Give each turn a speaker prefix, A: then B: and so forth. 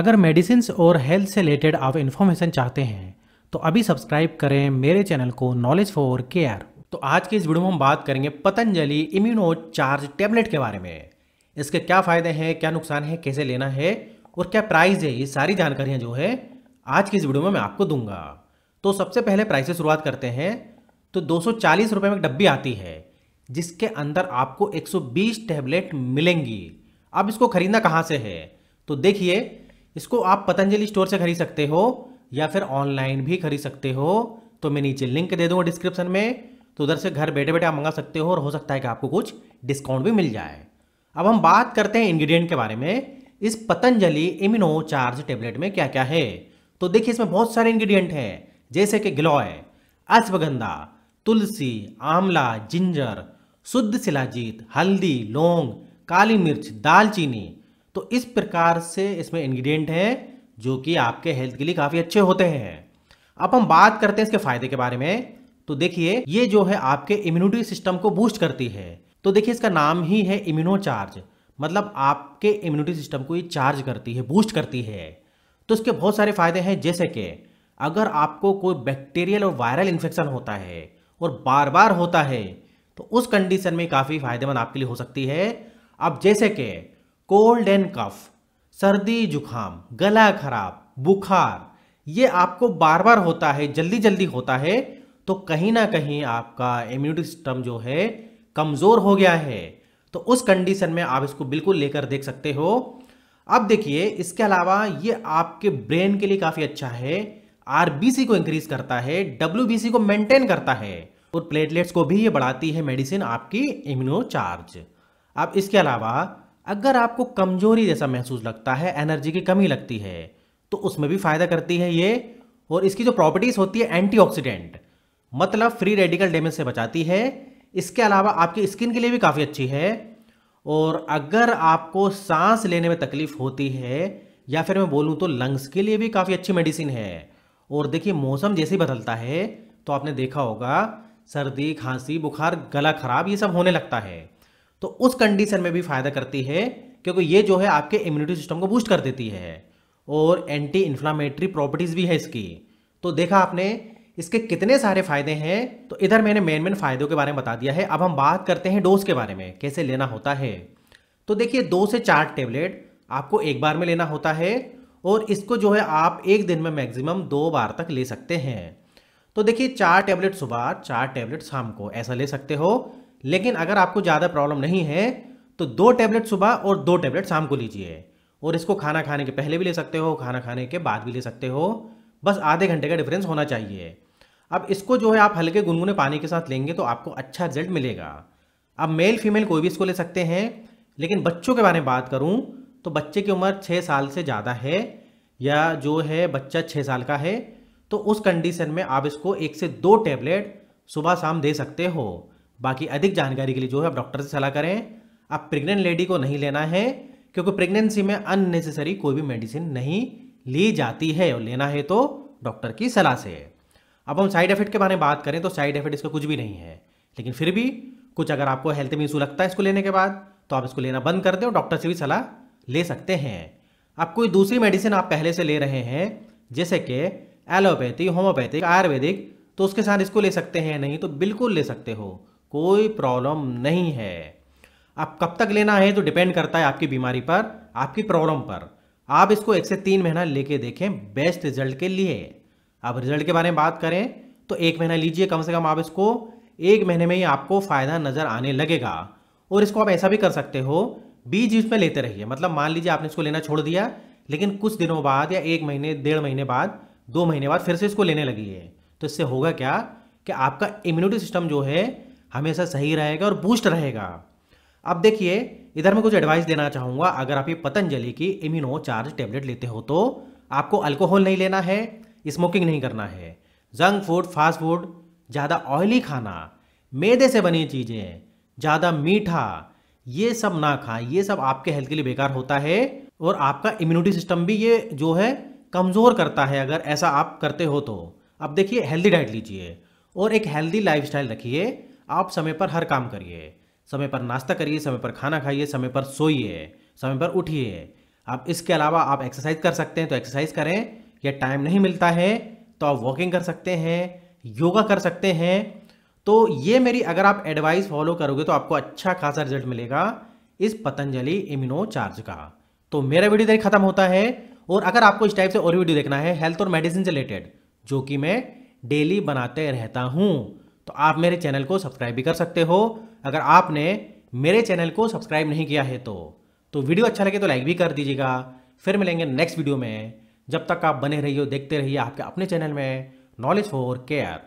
A: अगर मेडिसिन और हेल्थ से रिलेटेड आप इन्फॉर्मेशन चाहते हैं तो अभी सब्सक्राइब करें मेरे चैनल को नॉलेज फॉर केयर तो आज के इस वीडियो में हम बात करेंगे पतंजलि इम्यूनो चार्ज टेबलेट के बारे में इसके क्या फ़ायदे हैं क्या नुकसान है कैसे लेना है और क्या प्राइस है ये सारी जानकारियाँ जो है आज की इस वीडियो में मैं आपको दूंगा तो सबसे पहले प्राइस से शुरुआत करते हैं तो दो सौ में एक डब्बी आती है जिसके अंदर आपको 120 टैबलेट मिलेंगी अब इसको खरीदना कहाँ से है तो देखिए इसको आप पतंजलि स्टोर से खरीद सकते हो या फिर ऑनलाइन भी खरीद सकते हो तो मैं नीचे लिंक दे दूंगा डिस्क्रिप्शन में तो उधर से घर बैठे बैठे आप मंगा सकते हो और हो सकता है कि आपको कुछ डिस्काउंट भी मिल जाए अब हम बात करते हैं इंग्रेडिएंट के बारे में इस पतंजलि इम्यूनो चार्ज टेबलेट में क्या क्या है तो देखिए इसमें बहुत सारे इंग्रेडिएंट हैं जैसे कि ग्लॉय अश्वगंधा तुलसी आंवला जिंजर शुद्ध शिलाजीत हल्दी लौंग काली मिर्च दालचीनी तो इस प्रकार से इसमें इंग्रेडिएंट हैं जो कि आपके हेल्थ के लिए काफ़ी अच्छे होते हैं अब हम बात करते हैं इसके फायदे के बारे में तो देखिए ये जो है आपके इम्यूनिटी सिस्टम को बूस्ट करती है तो देखिए इसका नाम ही है इम्यूनो चार्ज मतलब आपके इम्यूनिटी सिस्टम को ये चार्ज करती है बूस्ट करती है तो इसके बहुत सारे फायदे हैं जैसे कि अगर आपको कोई बैक्टीरियल और वायरल इन्फेक्शन होता है और बार बार होता है तो उस कंडीशन में काफ़ी फायदेमंद आपके लिए हो सकती है अब जैसे कि कोल्ड एंड कफ सर्दी जुखाम गला खराब बुखार ये आपको बार बार होता है जल्दी जल्दी होता है तो कहीं ना कहीं आपका इम्यूनिटी सिस्टम जो है कमज़ोर हो गया है तो उस कंडीशन में आप इसको बिल्कुल लेकर देख सकते हो अब देखिए इसके अलावा ये आपके ब्रेन के लिए काफ़ी अच्छा है आर को इंक्रीज करता है डब्ल्यू को मेंटेन करता है और प्लेटलेट्स को भी ये बढ़ाती है मेडिसिन आपकी इम्यूनो चार्ज अब इसके अलावा अगर आपको कमजोरी जैसा महसूस लगता है एनर्जी की कमी लगती है तो उसमें भी फायदा करती है ये और इसकी जो प्रॉपर्टीज होती है एंटीऑक्सीडेंट मतलब फ्री रेडिकल डैमेज से बचाती है इसके अलावा आपकी स्किन के लिए भी काफ़ी अच्छी है और अगर आपको सांस लेने में तकलीफ होती है या फिर मैं बोलूँ तो लंग्स के लिए भी काफ़ी अच्छी मेडिसिन है और देखिए मौसम जैसे बदलता है तो आपने देखा होगा सर्दी खांसी बुखार गला खराब ये सब होने लगता है तो उस कंडीशन में भी फ़ायदा करती है क्योंकि ये जो है आपके इम्यूनिटी सिस्टम को बूस्ट कर देती है और एंटी इन्फ्लामेटरी प्रॉपर्टीज़ भी है इसकी तो देखा आपने इसके कितने सारे फ़ायदे हैं तो इधर मैंने मेन मेन फ़ायदों के बारे में बता दिया है अब हम बात करते हैं डोज के बारे में कैसे लेना होता है तो देखिए दो से चार टेबलेट आपको एक बार में लेना होता है और इसको जो है आप एक दिन में मैक्सिमम दो बार तक ले सकते हैं तो देखिए चार टेबलेट सुबह चार टेबलेट शाम को ऐसा ले सकते हो लेकिन अगर आपको ज़्यादा प्रॉब्लम नहीं है तो दो टैबलेट सुबह और दो टैबलेट शाम को लीजिए और इसको खाना खाने के पहले भी ले सकते हो खाना खाने के बाद भी ले सकते हो बस आधे घंटे का डिफरेंस होना चाहिए अब इसको जो है आप हल्के गुनगुने पानी के साथ लेंगे तो आपको अच्छा रिजल्ट मिलेगा अब मेल फीमेल कोई भी इसको ले सकते हैं लेकिन बच्चों के बारे में बात करूं तो बच्चे की उम्र छः साल से ज़्यादा है या जो है बच्चा छः साल का है तो उस कंडीशन में आप इसको एक से दो टैबलेट सुबह शाम दे सकते हो बाकी अधिक जानकारी के लिए जो है आप डॉक्टर से सलाह करें आप प्रेग्नेंट लेडी को नहीं लेना है क्योंकि प्रेगनेंसी में अननेसेसरी कोई भी मेडिसिन नहीं ली जाती है और लेना है तो डॉक्टर की सलाह से अब हम साइड इफेक्ट के बारे में बात करें तो साइड इफेक्ट इसका कुछ भी नहीं है लेकिन फिर भी कुछ अगर आपको हेल्थ में इशू लगता है इसको लेने के बाद तो आप इसको लेना बंद कर दें और डॉक्टर से भी सलाह ले सकते हैं आप कोई दूसरी मेडिसिन आप पहले से ले रहे हैं जैसे कि एलोपैथी होम्योपैथिक आयुर्वेदिक तो उसके साथ इसको ले सकते हैं नहीं तो बिल्कुल ले सकते हो कोई प्रॉब्लम नहीं है आप कब तक लेना है तो डिपेंड करता है आपकी बीमारी पर आपकी प्रॉब्लम पर आप इसको एक से तीन महीना लेके देखें बेस्ट रिजल्ट के लिए अब रिजल्ट के बारे में बात करें तो एक महीना लीजिए कम से कम आप इसको एक महीने में ही आपको फ़ायदा नज़र आने लगेगा और इसको आप ऐसा भी कर सकते हो बीज बीज में लेते रहिए मतलब मान लीजिए आपने इसको लेना छोड़ दिया लेकिन कुछ दिनों बाद या एक महीने डेढ़ महीने बाद दो महीने बाद फिर से इसको लेने लगी है तो इससे होगा क्या कि आपका इम्यूनिटी सिस्टम जो है हमेशा सही रहेगा और बूस्ट रहेगा अब देखिए इधर मैं कुछ एडवाइस देना चाहूँगा अगर आप ये पतंजलि की इम्यूनो चार्ज टेबलेट लेते हो तो आपको अल्कोहल नहीं लेना है स्मोकिंग नहीं करना है जंक फूड फास्ट फूड ज़्यादा ऑयली खाना मैदे से बनी चीज़ें ज़्यादा मीठा ये सब ना खाएं ये सब आपके हेल्थ के लिए बेकार होता है और आपका इम्यूनिटी सिस्टम भी ये जो है कमज़ोर करता है अगर ऐसा आप करते हो तो अब देखिए हेल्दी डाइट लीजिए और एक हेल्दी लाइफस्टाइल रखिए आप समय पर हर काम करिए समय पर नाश्ता करिए समय पर खाना खाइए समय पर सोइए समय पर उठिए आप इसके अलावा आप एक्सरसाइज कर सकते हैं तो एक्सरसाइज करें या टाइम नहीं मिलता है तो आप वॉकिंग कर सकते हैं योगा कर सकते हैं तो ये मेरी अगर आप एडवाइस फॉलो करोगे तो आपको अच्छा खासा रिजल्ट मिलेगा इस पतंजलि इम्यूनो चार्ज का तो मेरा वीडियो देख खत्म होता है और अगर आपको इस टाइप से और वीडियो देखना है हेल्थ और मेडिसिन से रिलेटेड जो कि मैं डेली बनाते रहता हूँ तो आप मेरे चैनल को सब्सक्राइब भी कर सकते हो अगर आपने मेरे चैनल को सब्सक्राइब नहीं किया है तो तो वीडियो अच्छा लगे तो लाइक भी कर दीजिएगा फिर मिलेंगे नेक्स्ट वीडियो में जब तक आप बने रहिए देखते रहिए आपके अपने चैनल में नॉलेज फॉर केयर